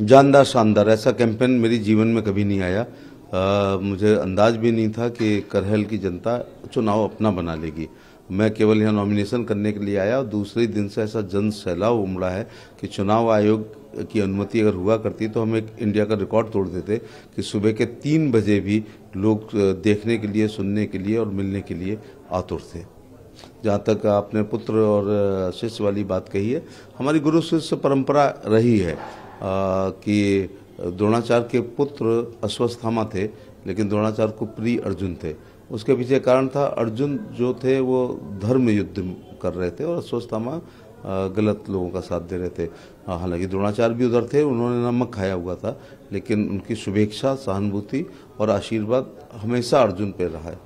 जानदार शानदार ऐसा कैंपेन मेरी जीवन में कभी नहीं आया आ, मुझे अंदाज भी नहीं था कि करहल की जनता चुनाव अपना बना लेगी मैं केवल यहाँ नॉमिनेशन करने के लिए आया और दूसरे दिन से ऐसा जन सैलाव उमड़ा है कि चुनाव आयोग की अनुमति अगर हुआ करती तो हम एक इंडिया का रिकॉर्ड तोड़ देते कि सुबह के तीन बजे भी लोग देखने के लिए सुनने के लिए और मिलने के लिए आतुर थे जहाँ तक आपने पुत्र और शिष्य वाली बात कही है हमारी गुरु शिष्य परंपरा रही है कि द्रोणाचार्य के पुत्र अश्वस्थामा थे लेकिन द्रोणाचार्य को प्रिय अर्जुन थे उसके पीछे कारण था अर्जुन जो थे वो धर्म युद्ध कर रहे थे और अश्वस्थामा गलत लोगों का साथ दे रहे थे हालांकि द्रोणाचार्य भी उधर थे उन्होंने नमक खाया हुआ था लेकिन उनकी शुभेच्छा सहानुभूति और आशीर्वाद हमेशा अर्जुन पे रहा है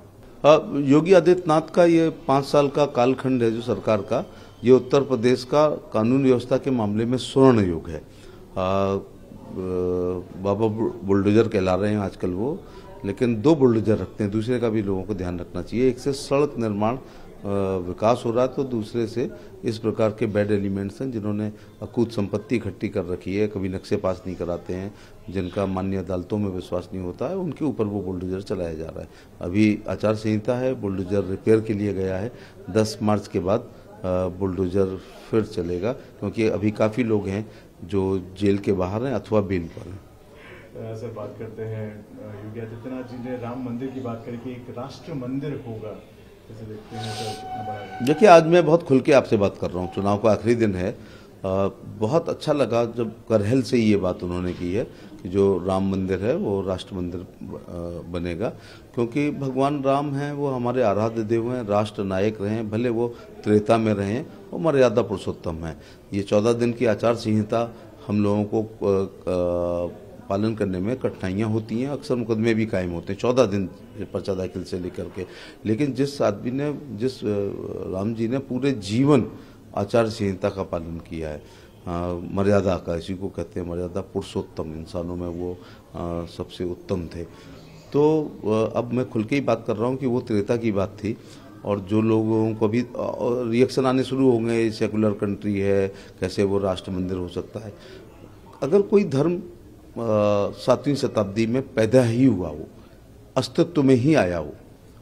अब योगी आदित्यनाथ का ये पाँच साल का कालखंड है जो सरकार का ये उत्तर प्रदेश का कानून व्यवस्था के मामले में स्वर्ण युग है बाबा बुलडोजर कहला रहे हैं आजकल वो लेकिन दो बुलडोजर रखते हैं दूसरे का भी लोगों को ध्यान रखना चाहिए एक से सड़क निर्माण विकास हो रहा है तो दूसरे से इस प्रकार के बैड एलिमेंट्स हैं जिन्होंने अकूत संपत्ति इकट्ठी कर रखी है कभी नक्शे पास नहीं कराते हैं जिनका मान्य अदालतों में विश्वास नहीं होता है उनके ऊपर वो बुलडोजर चलाया जा रहा है अभी आचार संहिता है बुलडोजर रिपेयर के लिए गया है दस मार्च के बाद बुलडोजर फिर चलेगा क्योंकि अभी काफ़ी लोग हैं जो जेल के बाहर हैं अथवा बेल पर हैं सर बात करते हैं योगी आदित्यनाथ जी ने राम मंदिर की बात करी कि एक राष्ट्र मंदिर होगा देखिए आज मैं बहुत खुल के आपसे बात कर रहा हूँ चुनाव का आखिरी दिन है बहुत अच्छा लगा जब करहल से ये बात उन्होंने की है कि जो राम मंदिर है वो राष्ट्र मंदिर बनेगा क्योंकि भगवान राम हैं वो हमारे आराध्य देव हैं राष्ट्र नायक रहे हैं भले वो त्रेता में रहें वो मर्यादा पुरुषोत्तम हैं ये चौदह दिन की आचार संहिता हम लोगों को पालन करने में कठिनाइयाँ होती हैं अक्सर मुकदमे भी कायम होते हैं चौदह दिन पर्चा दाखिल से लेकर के लेकिन जिस आदमी ने जिस राम जी ने पूरे जीवन आचार संहिता का पालन किया है आ, मर्यादा का इसी को कहते हैं मर्यादा पुरुषोत्तम इंसानों में वो आ, सबसे उत्तम थे तो अब मैं खुल के ही बात कर रहा हूँ कि वो त्रेता की बात थी और जो लोगों को भी रिएक्शन आने शुरू होंगे सेकुलर कंट्री है कैसे वो राष्ट्र मंदिर हो सकता है अगर कोई धर्म सातवीं शताब्दी में पैदा ही हुआ हो अस्तित्व में ही आया हो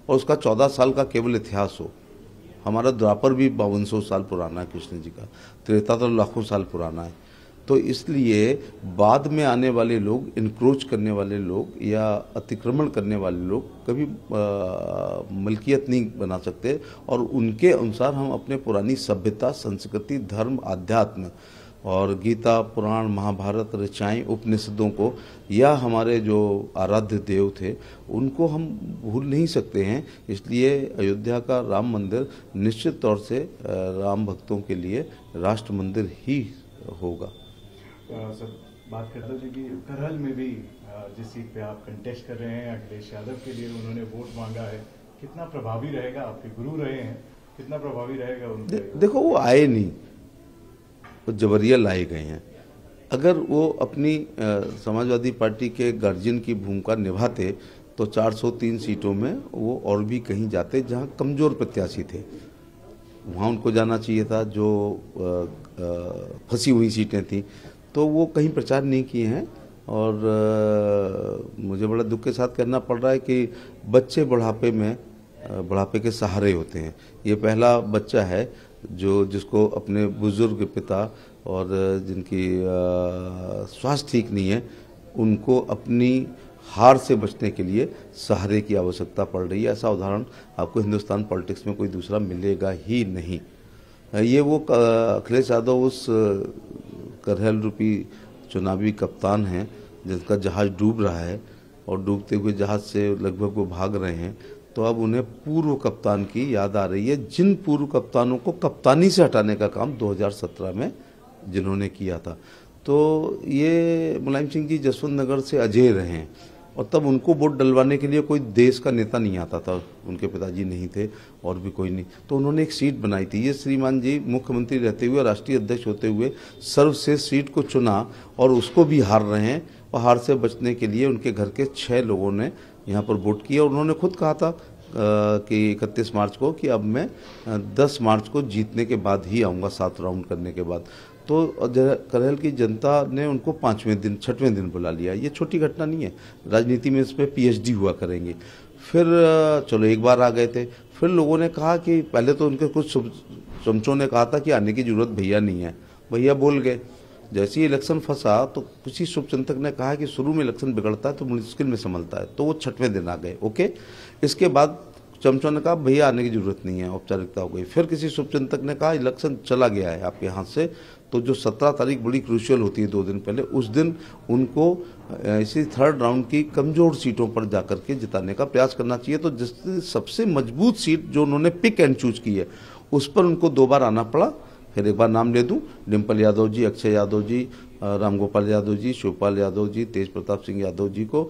और उसका चौदह साल का केवल इतिहास हो हमारा द्वापर भी बावन साल पुराना है कृष्ण जी का त्रेता लाखों साल पुराना है तो इसलिए बाद में आने वाले लोग इनक्रोच करने वाले लोग या अतिक्रमण करने वाले लोग कभी मलकियत नहीं बना सकते और उनके अनुसार हम अपने पुरानी सभ्यता संस्कृति धर्म आध्यात्म और गीता पुराण महाभारत ऋचाएँ उपनिषदों को या हमारे जो आराध्य देव थे उनको हम भूल नहीं सकते हैं इसलिए अयोध्या का राम मंदिर निश्चित तौर से राम भक्तों के लिए राष्ट्र मंदिर ही होगा सर बात करते थे कि करहल में भी जिस सीट पे आप कंटेस्ट कर रहे हैं अखिलेश यादव के लिए उन्होंने वोट मांगा है कितना प्रभावी रहेगा आपके गुरु रहे हैं कितना प्रभावी रहेगा उनके दे, देखो वो आए नहीं वो जबरिया लाए गए हैं अगर वो अपनी समाजवादी पार्टी के गार्जियन की भूमिका निभाते तो 403 सीटों में वो और भी कहीं जाते जहां कमज़ोर प्रत्याशी थे वहां उनको जाना चाहिए था जो फंसी हुई सीटें थी तो वो कहीं प्रचार नहीं किए हैं और मुझे बड़ा दुख के साथ कहना पड़ रहा है कि बच्चे बुढ़ापे में बुढ़ापे के सहारे होते हैं ये पहला बच्चा है जो जिसको अपने बुज़ुर्ग पिता और जिनकी स्वास्थ्य ठीक नहीं है उनको अपनी हार से बचने के लिए सहारे की आवश्यकता पड़ रही है ऐसा उदाहरण आपको हिंदुस्तान पॉलिटिक्स में कोई दूसरा मिलेगा ही नहीं ये वो अखिलेश यादव उस करहल रूपी चुनावी कप्तान हैं जिनका जहाज़ डूब रहा है और डूबते हुए जहाज़ से लगभग वो भाग रहे हैं तो अब उन्हें पूर्व कप्तान की याद आ रही है जिन पूर्व कप्तानों को कप्तानी से हटाने का काम 2017 में जिन्होंने किया था तो ये मुलायम सिंह जी जसवंत नगर से अजय रहे हैं और तब उनको वोट डलवाने के लिए कोई देश का नेता नहीं आता था उनके पिताजी नहीं थे और भी कोई नहीं तो उन्होंने एक सीट बनाई थी ये श्रीमान जी मुख्यमंत्री रहते हुए राष्ट्रीय अध्यक्ष होते हुए सर्वश्रेष्ठ सीट को चुना और उसको भी हार रहे हैं और हार से बचने के लिए उनके घर के छः लोगों ने यहाँ पर वोट किया और उन्होंने खुद कहा था कि इकतीस मार्च को कि अब मैं दस मार्च को जीतने के बाद ही आऊँगा सात राउंड करने के बाद तो करहल की जनता ने उनको पाँचवें दिन छठवें दिन बुला लिया ये छोटी घटना नहीं है राजनीति में इस पर पी हुआ करेंगे फिर चलो एक बार आ गए थे फिर लोगों ने कहा कि पहले तो उनके कुछ चमचों ने कहा था कि आने की ज़रूरत भैया नहीं है भैया बोल गए जैसे ही इलेक्शन फंसा तो किसी शुभ ने कहा कि शुरू में इलेक्शन बिगड़ता है तो मुश्किल में संभलता है तो वो छठवें दिन आ गए ओके इसके बाद चमचो ने कहा भैया आने की जरूरत नहीं है औपचारिकता हो गई फिर किसी शुभ चिंतक ने कहा इलेक्शन चला गया है आपके हाथ से तो जो सत्रह तारीख बड़ी क्रूशियल होती है दो दिन पहले उस दिन उनको इसी थर्ड राउंड की कमजोर सीटों पर जाकर के जिताने का प्रयास करना चाहिए तो जिस सबसे मजबूत सीट जो उन्होंने पिक एंड चूज की है उस पर उनको दो बार आना पड़ा फिर एक बार नाम ले दूं डिम्पल यादव जी अक्षय यादव जी रामगोपाल यादव जी शिवपाल यादव जी तेज प्रताप सिंह यादव जी को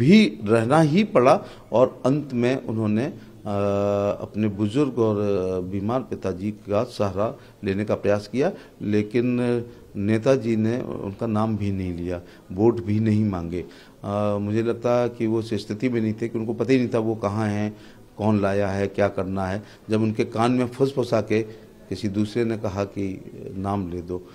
भी रहना ही पड़ा और अंत में उन्होंने अपने बुजुर्ग और बीमार पिताजी का सहारा लेने का प्रयास किया लेकिन नेताजी ने उनका नाम भी नहीं लिया वोट भी नहीं मांगे आ, मुझे लगता कि वो इस स्थिति में नहीं थे कि उनको पता ही नहीं था वो कहाँ हैं कौन लाया है क्या करना है जब उनके कान में फुस फुसा के किसी दूसरे ने कहा कि नाम ले दो